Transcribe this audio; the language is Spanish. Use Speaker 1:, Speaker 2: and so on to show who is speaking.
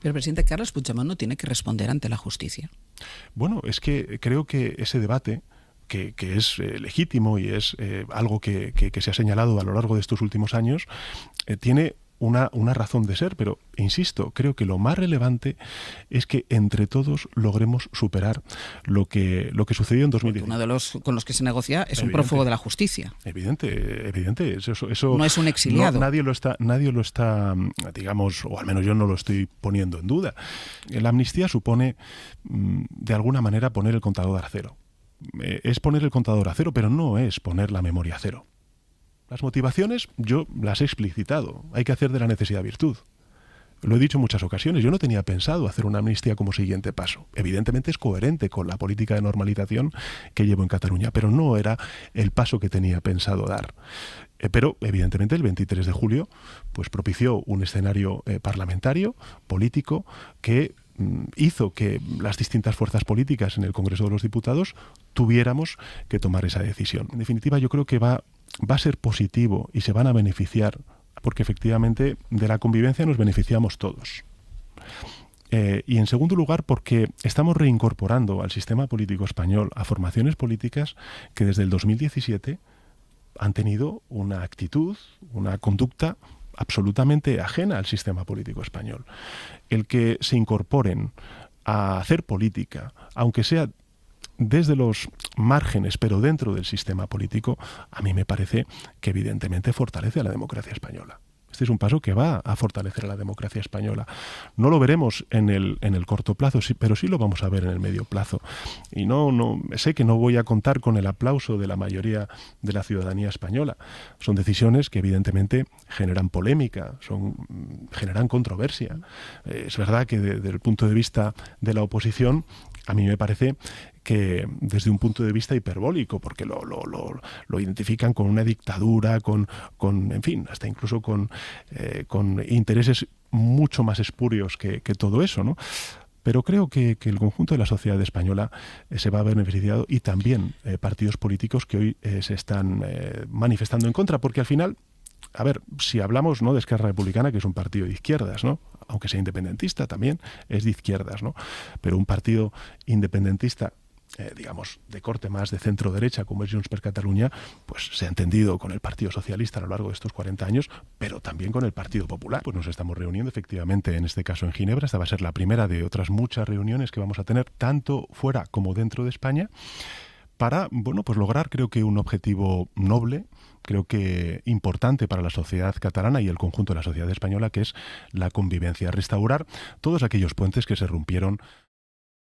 Speaker 1: Pero el presidente Carlos Puigdemont no tiene que responder ante la justicia. Bueno, es que creo que ese debate... Que, es eh, legítimo y es eh, algo que, se ha señalado a lo largo de estos últimos años, eh, tiene una, razón de ser, pero insisto, creo que lo más relevante es que entre todos logremos superar lo que, lo que sucedió en 2010. Uno de los con los que se negocia es un prófugo de la justicia. Evidente, evidente. Eso, no es un exiliado. nadie, lo está, nadie lo está, digamos, o al menos yo no lo estoy poniendo en duda. La amnistía supone, mm, de alguna manera, poner el contador a cero. Eh, es poner el contador a cero, pero no es poner la memoria a cero. Las motivaciones yo las he explicitado. Hay que hacer de la necesidad virtud. Lo he dicho en muchas ocasiones, yo no tenía pensado hacer una amnistía como siguiente paso. Evidentemente es coherente con la política de normalización que llevo en Cataluña, pero no era el paso que tenía pensado dar. Eh, pero evidentemente el 23 de julio pues propició un escenario eh, parlamentario, político, que mm, hizo que las distintas fuerzas políticas en el Congreso de los Diputados tuviéramos que tomar esa decisión. En definitiva, yo creo que va va a ser positivo y se van a beneficiar, porque efectivamente de la convivencia nos beneficiamos todos. Eh, y en segundo lugar, porque estamos reincorporando al sistema político español a formaciones políticas que desde el 2017 han tenido una actitud, una conducta absolutamente ajena al sistema político español. El que se incorporen a hacer política, aunque sea desde los márgenes, pero dentro del sistema político, a mí me parece que evidentemente fortalece a la democracia española. Este es un paso que va a fortalecer a la democracia española. No lo veremos en el, corto plazo, pero sí lo vamos a ver en el medio plazo. Y no, no, sé que no voy a contar con el aplauso de la mayoría de la ciudadanía española. Son decisiones que evidentemente generan polémica, son, generan controversia. Eh, es verdad que desde el punto de vista de la oposición a mí me parece que desde un punto de vista hiperbólico, porque lo, lo, lo, lo identifican con una dictadura, con, con, en fin, hasta incluso con, eh, con intereses mucho más espurios que, todo eso, ¿no? pero creo que, el conjunto de la sociedad española eh, se va a beneficiar y también eh, partidos políticos que hoy se están manifestando en contra, porque al final, a ver, si hablamos ¿no? de Esquerra Republicana, que es un partido de izquierdas, ¿no? aunque sea independentista también, es de izquierdas, ¿no? Pero un partido independentista eh, digamos, de corte más de centro derecha, como es Junts per Catalunya, pues se ha entendido con el Partido Socialista a lo largo de estos 40 años, pero también con el Partido Popular. Pues nos estamos reuniendo efectivamente, en este caso en Ginebra, esta va a ser la primera de otras muchas reuniones que vamos a tener, tanto fuera como dentro de España para bueno, pues lograr creo que un objetivo noble, creo que importante para la sociedad catalana y el conjunto de la sociedad española, que es la convivencia, restaurar todos aquellos puentes que se rompieron